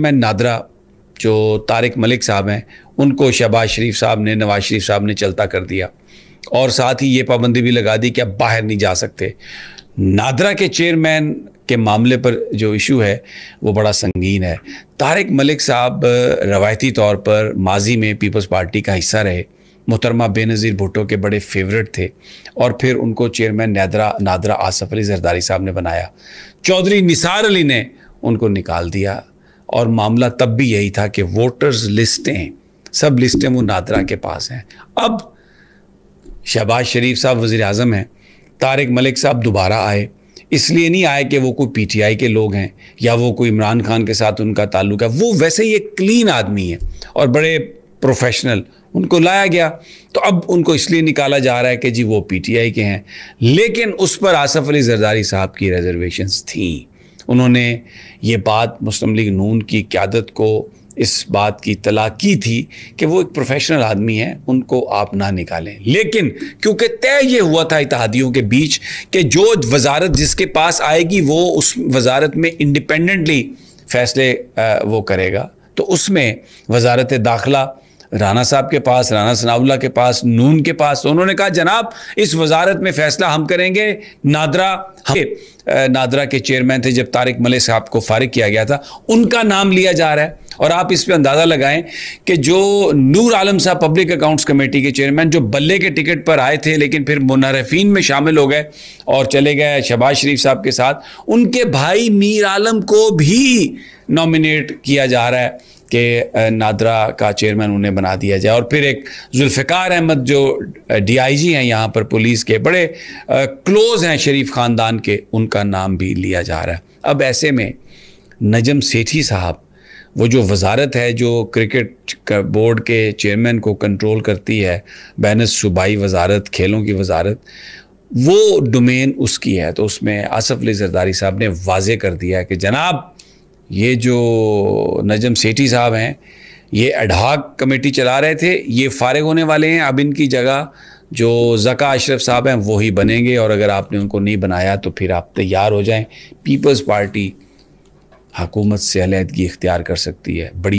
मैं नादरा जो तारिक मलिक साहब हैं उनको शहबाज शरीफ साहब ने नवाज शरीफ साहब ने चलता कर दिया और साथ ही ये पाबंदी भी लगा दी कि आप बाहर नहीं जा सकते नादरा के चेयरमैन के मामले पर जो इशू है वो बड़ा संगीन है तारिक मलिक साहब रवायती तौर पर माजी में पीपल्स पार्टी का हिस्सा रहे मुहतरमा बेनज़ीर भुट्टो के बड़े फेवरेट थे और फिर उनको चेयरमैन नादरा नादरा आसफ अली जरदारी साहब ने बनाया चौधरी निसार अली ने उनको निकाल दिया और मामला तब भी यही था कि वोटर्स लिस्टें सब लिस्टें वो नादरा के पास हैं अब शहबाज शरीफ साहब वज़ी अजम हैं तारक मलिक साहब दोबारा आए इसलिए नहीं आए कि वो कोई पीटीआई के लोग हैं या वो कोई इमरान खान के साथ उनका ताल्लुक है वो वैसे ही एक क्लीन आदमी है और बड़े प्रोफेशनल उनको लाया गया तो अब उनको इसलिए निकाला जा रहा है कि जी वो पीटीआई के हैं लेकिन उस पर आसफ अली जरदारी साहब की रिजर्वेशंस थी उन्होंने ये बात मुस्लिम लीग नून की क्यादत को इस बात की तला की थी कि वो एक प्रोफेशनल आदमी है उनको आप ना निकालें लेकिन क्योंकि तय ये हुआ था इतिहादियों के बीच कि जो वजारत जिसके पास आएगी वो उस वजारत में इंडिपेंडेंटली फैसले वो करेगा तो उसमें वजारत दाखिला राना साहब के पास राना सनाउल्ला के पास नून के पास तो उन्होंने कहा जनाब इस वजारत में फैसला हम करेंगे नादरा हम नादरा के चेयरमैन थे जब तारिक मलिक साहब को फारिग किया गया था उनका नाम लिया जा रहा है और आप इस पर अंदाज़ा लगाएं कि जो नूर आलम साहब पब्लिक अकाउंट्स कमेटी के चेयरमैन जो बल्ले के टिकट पर आए थे लेकिन फिर मुनारफीन में शामिल हो गए और चले गए शहबाज शरीफ साहब के साथ उनके भाई मीर आलम को भी नॉमिनेट किया जा रहा है कि नादरा का चेयरमैन उन्हें बना दिया जाए और फिर एक जुल्फ़िकार अहमद जो डीआईजी हैं यहाँ पर पुलिस के बड़े क्लोज़ हैं शरीफ ख़ानदान के उनका नाम भी लिया जा रहा है अब ऐसे में नजम सेठी साहब वो जो वजारत है जो क्रिकेट बोर्ड के चेयरमैन को कंट्रोल करती है बैन सूबाई वजारत खेलों की वजारत वो डोमेन उसकी है तो उसमें आसफ़ अली जरदारी साहब ने वाजे कर दिया है कि जनाब ये जो नजम सेठी साहब हैं ये अडहाक कमेटी चला रहे थे ये फारग होने वाले हैं अब इनकी जगह जो जका अशरफ साहब हैं वही बनेंगे और अगर आपने उनको नहीं बनाया तो फिर आप तैयार हो जाएं पीपल्स पार्टी हकूमत से अलहदगी इख्तियार कर सकती है बड़ी